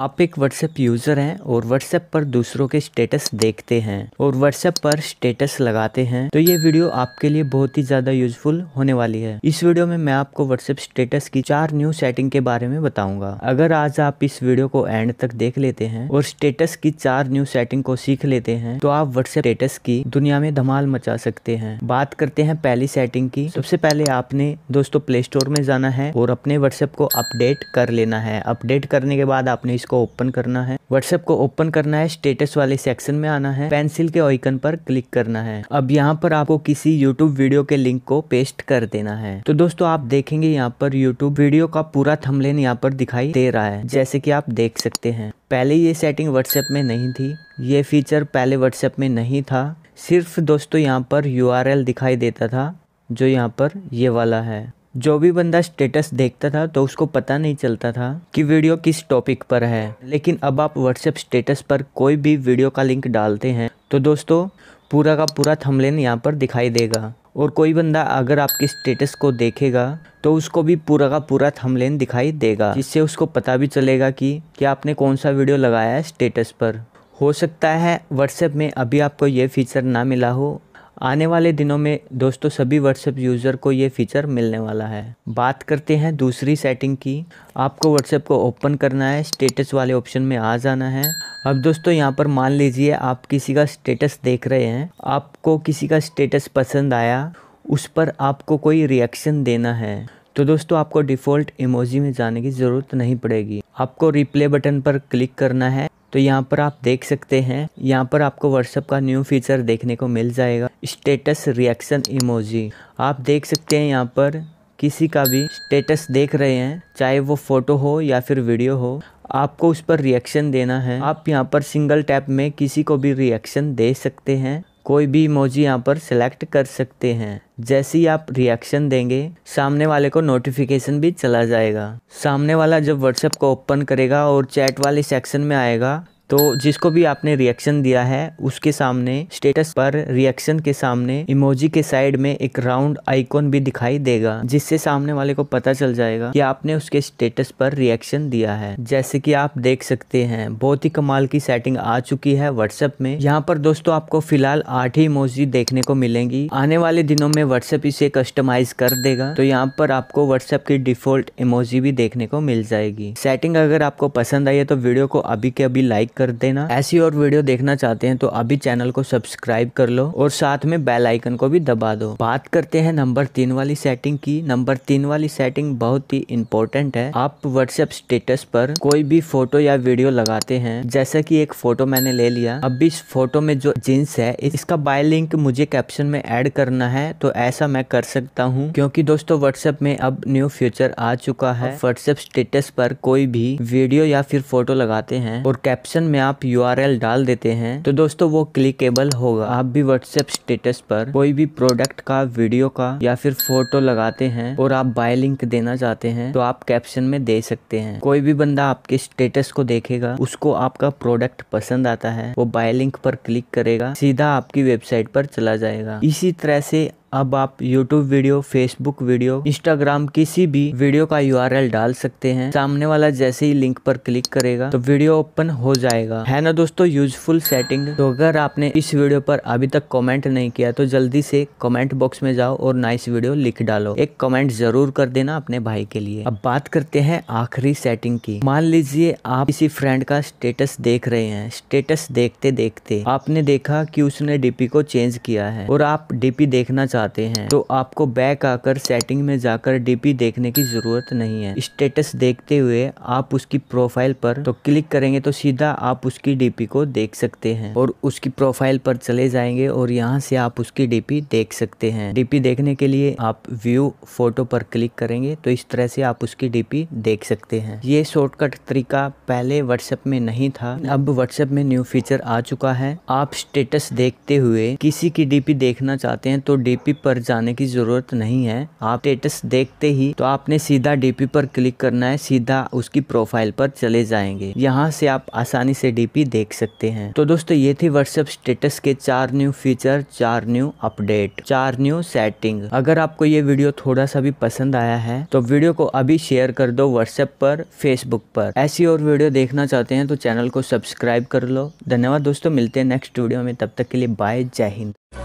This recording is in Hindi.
आप एक व्हाट्सएप यूज़र हैं और व्हाट्सएप पर दूसरों के स्टेटस देखते हैं और व्हाट्सएप पर स्टेटस लगाते हैं तो ये वीडियो आपके लिए बहुत ही ज़्यादा यूजफुल होने वाली है इस वीडियो में मैं आपको व्हाट्सएप स्टेटस की चार न्यू सेटिंग के बारे में बताऊंगा अगर आज आप इस वीडियो को एंड तक देख लेते हैं और स्टेटस की चार न्यू सेटिंग को सीख लेते हैं तो आप व्हाट्सएप स्टेटस की दुनिया में धमाल मचा सकते हैं बात करते हैं पहली सेटिंग की सबसे पहले आपने दोस्तों प्ले स्टोर में जाना है और अपने व्हाट्सएप को अपडेट कर लेना है अपडेट करने के बाद आपने इस को ओपन करना है व्हाट्सएप को ओपन करना है स्टेटस वाले सेक्शन में आना है पेंसिल के ऑइकन पर क्लिक करना है अब यहाँ पर आपको किसी यूट्यूब वीडियो के लिंक को पेस्ट कर देना है तो दोस्तों आप देखेंगे यहाँ पर यूट्यूब वीडियो का पूरा थमलेन यहाँ पर दिखाई दे रहा है जैसे की आप देख सकते हैं पहले ये सेटिंग व्हाट्सएप में नहीं थी ये फीचर पहले व्हाट्सएप में नहीं था सिर्फ दोस्तों यहाँ पर यू दिखाई देता था जो यहाँ पर ये वाला है जो भी बंदा स्टेटस देखता था तो उसको पता नहीं चलता था कि वीडियो किस टॉपिक पर है लेकिन अब आप व्हाट्सएप स्टेटस पर कोई भी वीडियो का लिंक डालते हैं तो दोस्तों पूरा का पूरा थमलेन यहाँ पर दिखाई देगा और कोई बंदा अगर आपके स्टेटस को देखेगा तो उसको भी पूरा का पूरा थमलेन दिखाई देगा जिससे उसको पता भी चलेगा कि क्या आपने कौन सा वीडियो लगाया है स्टेटस पर हो सकता है व्हाट्सएप में अभी आपको ये फीचर ना मिला हो आने वाले दिनों में दोस्तों सभी व्हाट्सएप यूज़र को ये फीचर मिलने वाला है बात करते हैं दूसरी सेटिंग की आपको व्हाट्सएप को ओपन करना है स्टेटस वाले ऑप्शन में आ जाना है अब दोस्तों यहाँ पर मान लीजिए आप किसी का स्टेटस देख रहे हैं आपको किसी का स्टेटस पसंद आया उस पर आपको कोई रिएक्शन देना है तो दोस्तों आपको डिफ़ॉल्ट इमोजी में जाने की ज़रूरत नहीं पड़ेगी आपको रिप्ले बटन पर क्लिक करना है तो यहाँ पर आप देख सकते हैं यहाँ पर आपको व्हाट्सअप का न्यू फीचर देखने को मिल जाएगा स्टेटस रिएक्शन इमोजी आप देख सकते हैं यहाँ पर किसी का भी स्टेटस देख रहे हैं चाहे वो फ़ोटो हो या फिर वीडियो हो आपको उस पर रिएक्शन देना है आप यहाँ पर सिंगल टैप में किसी को भी रिएक्शन दे सकते हैं कोई भी इमोजी यहाँ पर सिलेक्ट कर सकते हैं जैसे ही आप रिएक्शन देंगे सामने वाले को नोटिफिकेशन भी चला जाएगा सामने वाला जब व्हाट्सएप को ओपन करेगा और चैट वाले सेक्शन में आएगा तो जिसको भी आपने रिएक्शन दिया है उसके सामने स्टेटस पर रिएक्शन के सामने इमोजी के साइड में एक राउंड आइकॉन भी दिखाई देगा जिससे सामने वाले को पता चल जाएगा कि आपने उसके स्टेटस पर रिएक्शन दिया है जैसे कि आप देख सकते हैं बहुत ही कमाल की सेटिंग आ चुकी है व्हाट्सएप में यहाँ पर दोस्तों आपको फिलहाल आठ ही इमोजी देखने को मिलेंगी आने वाले दिनों में व्हाट्सएप इसे कस्टमाइज कर देगा तो यहाँ पर आपको व्हाट्सएप की डिफॉल्ट इमोजी भी देखने को मिल जाएगी सेटिंग अगर आपको पसंद आई है तो वीडियो को अभी के अभी लाइक कर देना ऐसी और वीडियो देखना चाहते हैं तो अभी चैनल को सब्सक्राइब कर लो और साथ में बेल आइकन को भी दबा दो बात करते हैं नंबर तीन वाली सेटिंग की नंबर तीन वाली सेटिंग बहुत ही इंपॉर्टेंट है आप व्हाट्सएप स्टेटस पर कोई भी फोटो या वीडियो लगाते हैं जैसे की एक फोटो मैंने ले लिया अब इस फोटो में जो जींस है इसका बाय लिंक मुझे कैप्शन में एड करना है तो ऐसा मैं कर सकता हूँ क्योंकि दोस्तों व्हाट्सएप में अब न्यू फ्यूचर आ चुका है व्हाट्सएप स्टेटस पर कोई भी वीडियो या फिर फोटो लगाते हैं और कैप्शन में आप यू डाल देते हैं तो दोस्तों वो क्लिकेबल होगा आप भी व्हाट्सएप स्टेटस पर कोई भी प्रोडक्ट का वीडियो का या फिर फोटो लगाते हैं और आप बाय लिंक देना चाहते हैं तो आप कैप्शन में दे सकते हैं कोई भी बंदा आपके स्टेटस को देखेगा उसको आपका प्रोडक्ट पसंद आता है वो बाय लिंक पर क्लिक करेगा सीधा आपकी वेबसाइट पर चला जाएगा इसी तरह से अब आप YouTube video Facebook video Instagram किसी भी वीडियो का यू डाल सकते हैं सामने वाला जैसे ही लिंक पर क्लिक करेगा तो वीडियो ओपन हो जाएगा है ना दोस्तों यूजफुल सेटिंग तो अगर आपने इस वीडियो पर अभी तक कमेंट नहीं किया तो जल्दी से कमेंट बॉक्स में जाओ और नाइस वीडियो लिख डालो एक कमेंट जरूर कर देना अपने भाई के लिए अब बात करते हैं आखिरी सेटिंग की मान लीजिए आप किसी फ्रेंड का स्टेटस देख रहे हैं स्टेटस देखते देखते आपने देखा की उसने डीपी को चेंज किया है और आप डीपी देखना चाहते चाहते हैं तो आपको बैक आकर सेटिंग में जाकर डीपी देखने की ज़रूरत नहीं है स्टेटस देखते हुए आप उसकी प्रोफाइल पर तो क्लिक करेंगे तो सीधा आप उसकी डीपी को देख सकते हैं और उसकी प्रोफाइल पर चले जाएंगे और यहाँ से आप उसकी डीपी देख सकते हैं डीपी देखने के लिए आप व्यू फोटो पर क्लिक करेंगे तो इस तरह से आप उसकी डीपी देख सकते हैं ये शॉर्टकट तरीका पहले व्हाट्सएप में नहीं था अब व्हाट्सएप में न्यू फीचर आ चुका है आप स्टेटस देखते हुए किसी की डीपी देखना चाहते हैं तो डीपी डीपी पर जाने की ज़रूरत नहीं है आप स्टेटस देखते ही तो आपने सीधा डीपी पर क्लिक करना है सीधा उसकी प्रोफाइल पर चले जाएंगे यहाँ से आप आसानी से डीपी देख सकते हैं तो दोस्तों ये थी व्हाट्सएप स्टेटस के चार न्यू फीचर चार न्यू अपडेट चार न्यू सेटिंग अगर आपको ये वीडियो थोड़ा सा भी पसंद आया है तो वीडियो को अभी शेयर कर दो व्हाट्सएप पर फेसबुक पर ऐसी और वीडियो देखना चाहते हैं तो चैनल को सब्सक्राइब कर लो धन्यवाद दोस्तों मिलते हैं नेक्स्ट वीडियो में तब तक के लिए बाय जय हिंद